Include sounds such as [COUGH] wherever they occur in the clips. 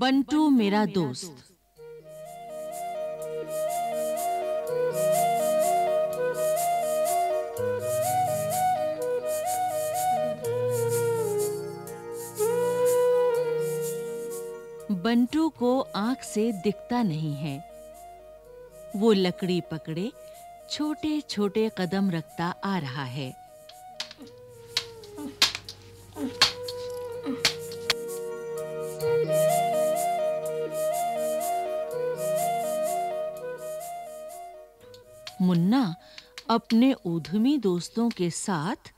बंटू मेरा दोस्त बंटू को आंख से दिखता नहीं है वो लकड़ी पकड़े छोटे-छोटे कदम रखता आ रहा है मुन्ना अपने उधमी दोस्तों के साथ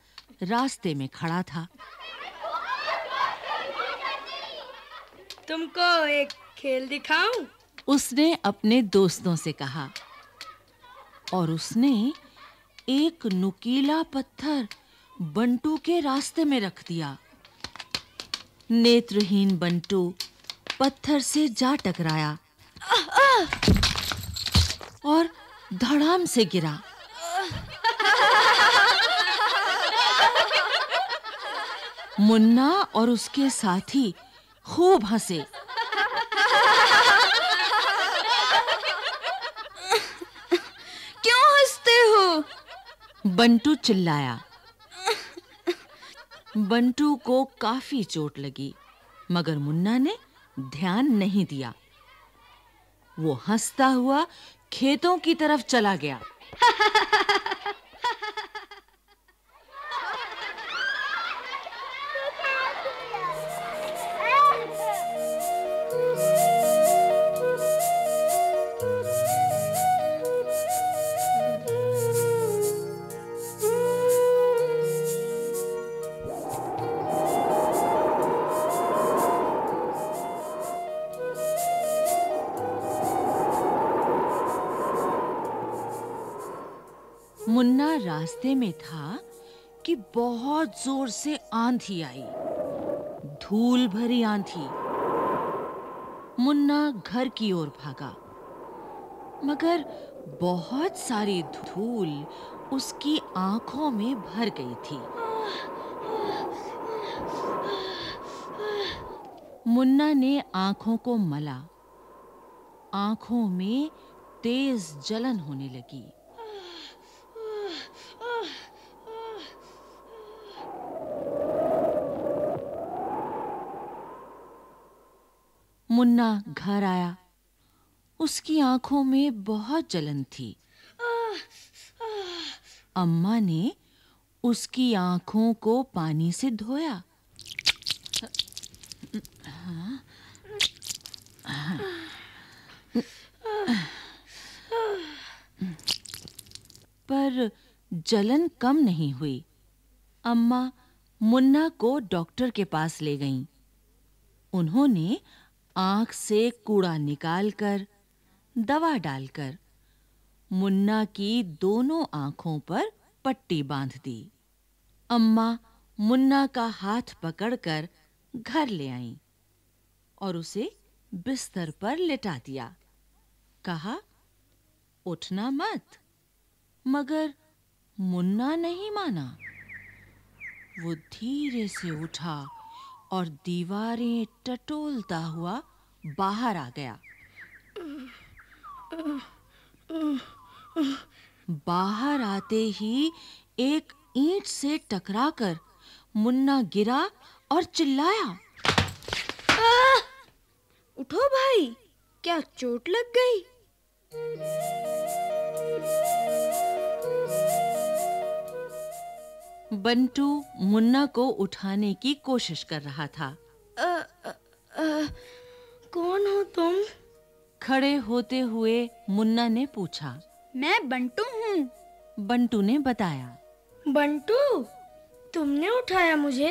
रास्ते में खड़ा था तुमको एक खेल दिखाऊं उसने अपने दोस्तों से कहा और उसने एक नुकीला पत्थर बंटू के रास्ते में रख दिया नेत्रहीन बंटू पत्थर से जा टकराया और धड़ाम से गिरा मुन्ना और उसके साथी खूब हंसे क्यों हंसते हो बंटू चिल्लाया बंटू को काफी चोट लगी मगर मुन्ना ने ध्यान नहीं दिया वो हंसता हुआ खेतों की तरफ चला गया [LAUGHS] मुन्ना रास्ते में था कि बहुत जोर से आंधी आई धूल भरी आंधी मुन्ना घर की ओर भागा मगर बहुत सारी धूल उसकी आंखों में भर गई थी मुन्ना ने आंखों को मला आंखों में तेज जलन होने लगी मुन्ना घर आया उसकी आंखों में बहुत जलन थी अम्मा ने उसकी आंखों को पानी से धोया पर जलन कम नहीं हुई अम्मा मुन्ना को डॉक्टर के पास ले गईं उन्होंने आंख से कूड़ा निकालकर दवा डालकर मुन्ना की दोनों आंखों पर पट्टी बांध दी अम्मा मुन्ना का हाथ पकड़कर घर ले आईं और उसे बिस्तर पर लिटा दिया कहा उठना मत मगर मुन्ना नहीं माना वो धीरे से उठा और दीवारें टटोलता हुआ बाहर आ गया बाहर आते ही एक ईंट से टकराकर मुन्ना गिरा और चिल्लाया उठो भाई क्या चोट लग गई बंटू मुन्ना को उठाने की कोशिश कर रहा था आ, आ, आ, कौन हो तुम खड़े होते हुए मुन्ना ने पूछा मैं बंटू हूँ बंटू ने बताया बंटू तुमने उठाया मुझे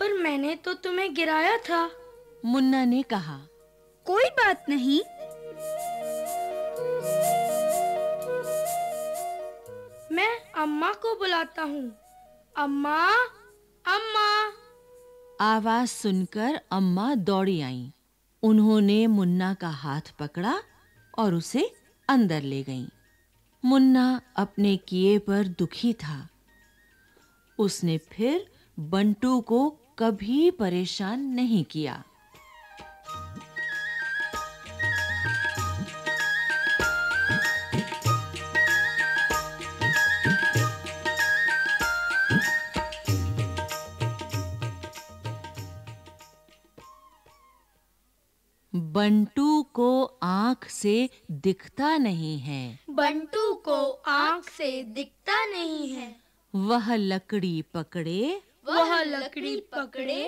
पर मैंने तो तुम्हें गिराया था मुन्ना ने कहा कोई बात नहीं मैं अम्मा को बुलाता हूँ अम्मा अम्मा आवाज सुनकर अम्मा दौड़ी आईं उन्होंने मुन्ना का हाथ पकड़ा और उसे अंदर ले गईं मुन्ना अपने किए पर दुखी था उसने फिर बंटू को कभी परेशान नहीं किया बंटू को आंख से दिखता नहीं है बंटू को आंख से दिखता नहीं है वह लकड़ी पकड़े वह लकड़ी पकड़े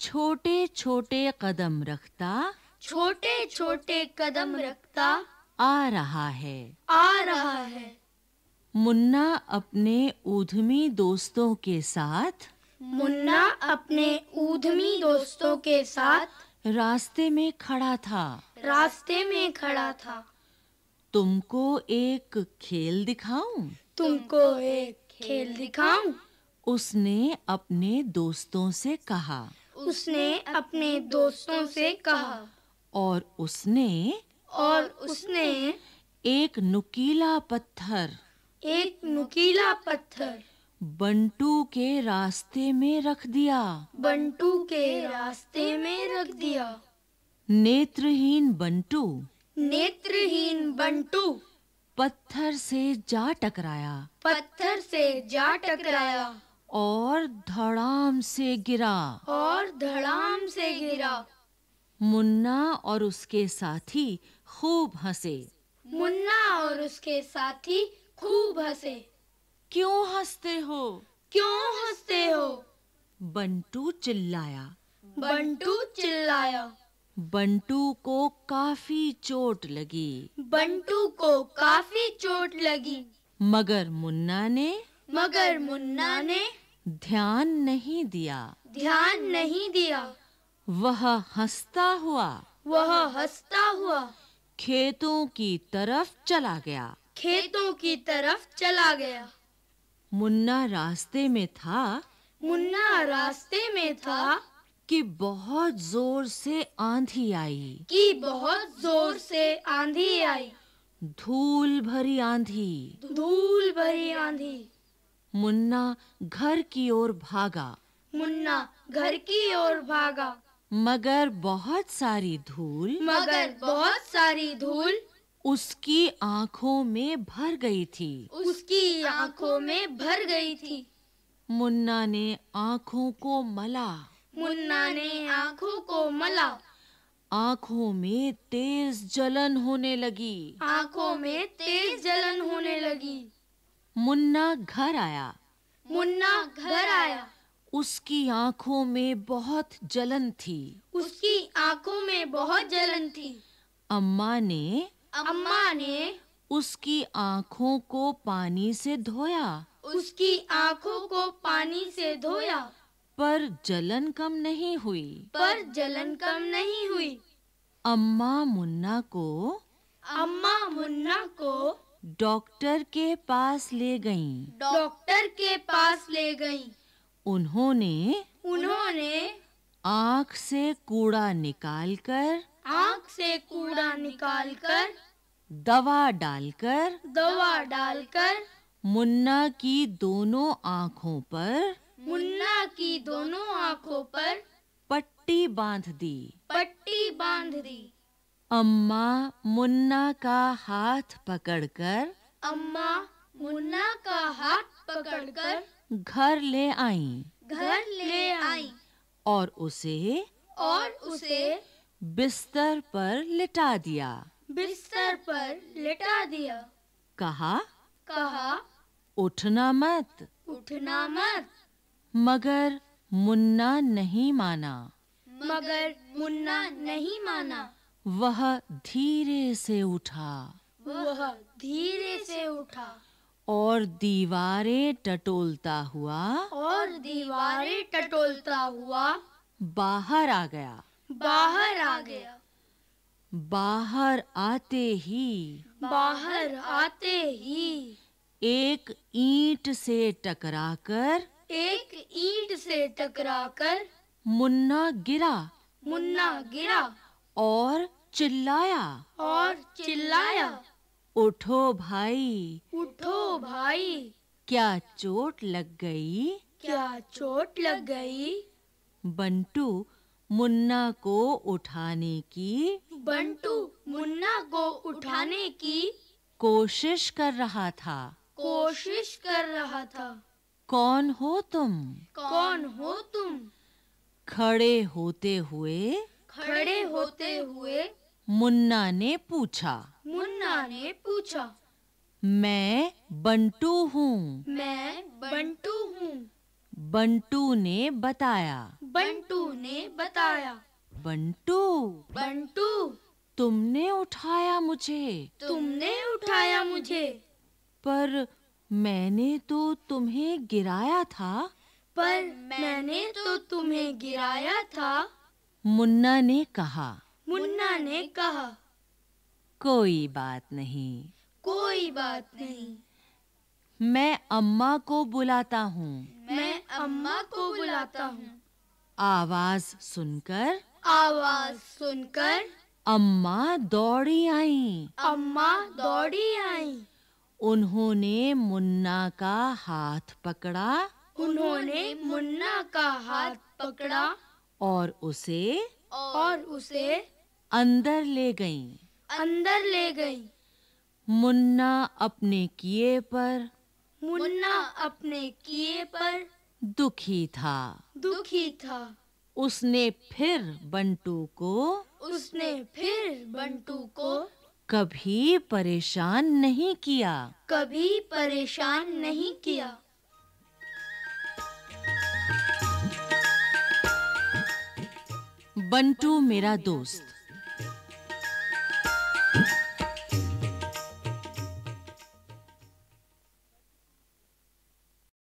छोटे-छोटे कदम रखता छोटे-छोटे कदम रखता आ रहा है आ रहा है मुन्ना अपने ऊधमी दोस्तों के साथ मुन्ना अपने ऊधमी दोस्तों के साथ रास्ते में खड़ा था रास्ते में खड़ा था तुमको एक खेल दिखाऊं तुमको एक खेल दिखाऊं उसने अपने दोस्तों से कहा उसने अपने दोस्तों से कहा और उसने और उसने एक नुकीला पत्थर एक नुकीला पत्थर बंटू के रास्ते में रख दिया बंटू के रास्ते में रख दिया नेत्रहीन बंटू नेत्रहीन बंटू पत्थर से जा टकराया पत्थर से जा टकराया और धड़ाम से गिरा और धड़ाम से गिरा मुन्ना और उसके साथी खूब हंसे मुन्ना और उसके साथी खूब हंसे क्यों हंसते हो क्यों हंसते हो बंटू चिल्लाया बंटू चिल्लाया बंटू को काफी चोट लगी बंटू को काफी चोट लगी मगर मुन्ना ने मगर मुन्ना ने ध्यान नहीं दिया ध्यान नहीं दिया वह हंसता हुआ वह हंसता हुआ खेतों की तरफ चला गया खेतों की तरफ चला गया मुन्ना रास्ते में था मुन्ना रास्ते में था कि बहुत जोर से आंधी आई कि बहुत जोर से आंधी आई धूल भरी आंधी धूल भरी आंधी मुन्ना घर की ओर भागा मुन्ना घर की ओर भागा मगर बहुत सारी धूल मगर बहुत सारी धूल उसकी आंखों में भर गई थी उसकी आंखों में भर गई थी मुन्ना ने आंखों को मला मुन्ना ने आंखों को मला आंखों में तेज जलन होने लगी आंखों में तेज जलन होने लगी मुन्ना घर आया मुन्ना घर आया उसकी आंखों में बहुत जलन थी उसकी आंखों में बहुत जलन थी अम्मा ने अम्मा ने उसकी आंखों को पानी से धोया उसकी आंखों को पानी से धोया पर जलन कम नहीं हुई पर जलन कम नहीं हुई अम्मा मुन्ना को अम्मा मुन्ना को डॉक्टर के पास ले गईं डॉक्टर के पास ले गईं उन्होंने उन्होंने आंख से कूड़ा निकालकर आँख से कूड़ा निकालकर दवा डालकर दवा डालकर मुन्ना की दोनों आँखों पर मुन्ना की दोनों आँखों पर पट्टी बांध दी पट्टी बांध दी अम्मा मुन्ना का हाथ पकड़कर अम्मा मुन्ना का हाथ पकड़कर घर ले आई घर ले आई और उसे और उसे बिस्तर पर लिटा दिया बिस्तर पर लिटा दिया कहा कहा उठना मत उठना मत मगर मुन्ना नहीं माना मगर मुन्ना नहीं माना वह धीरे से उठा वह धीरे से उठा और दीवारें टटोलता हुआ और दीवारें टटोलता हुआ बाहर आ गया बाहर आ गया बाहर आते ही बाहर आते ही एक ईंट से टकराकर एक ईंट से टकराकर मुन्ना गिरा मुन्ना गिरा और चिल्लाया और चिल्लाया उठो भाई उठो भाई क्या चोट लग गई क्या चोट लग गई बंटू मुन्ना को उठाने की बंटू मुन्ना को उठाने की कोशिश कर रहा था कोशिश कर रहा था कौन हो तुम कौन हो तुम खड़े होते हुए खड़े होते हुए मुन्ना ने पूछा मुन्ना ने पूछा मैं बंटू हूँ मैं बंटू हूँ बंटू ने बताया बंटू ने बताया बंटू बंटू तुमने उठाया मुझे तुमने उठाया मुझे पर मैंने तो तुम्हें गिराया था पर मैंने तो तुम्हें गिराया था मुन्ना ने कहा मुन्ना ने कहा कोई बात नहीं कोई बात नहीं मैं अम्मा को बुलाता हूँ मैं अम्मा को बुलाता हूँ आवाज सुनकर आवाज सुनकर अम्मा दौड़ी आई अम्मा दौड़ी आई उन्होंने मुन्ना का हाथ पकड़ा उन्होंने मुन्ना का हाथ पकड़ा और उसे और उसे अंदर ले गईं अंदर ले गईं मुन्ना अपने किए पर मुन्ना अपने किए पर दुखी था दुखी था उसने फिर बंटू को उसने फिर बंटू को कभी परेशान नहीं किया कभी परेशान नहीं किया बंटू मेरा दोस्त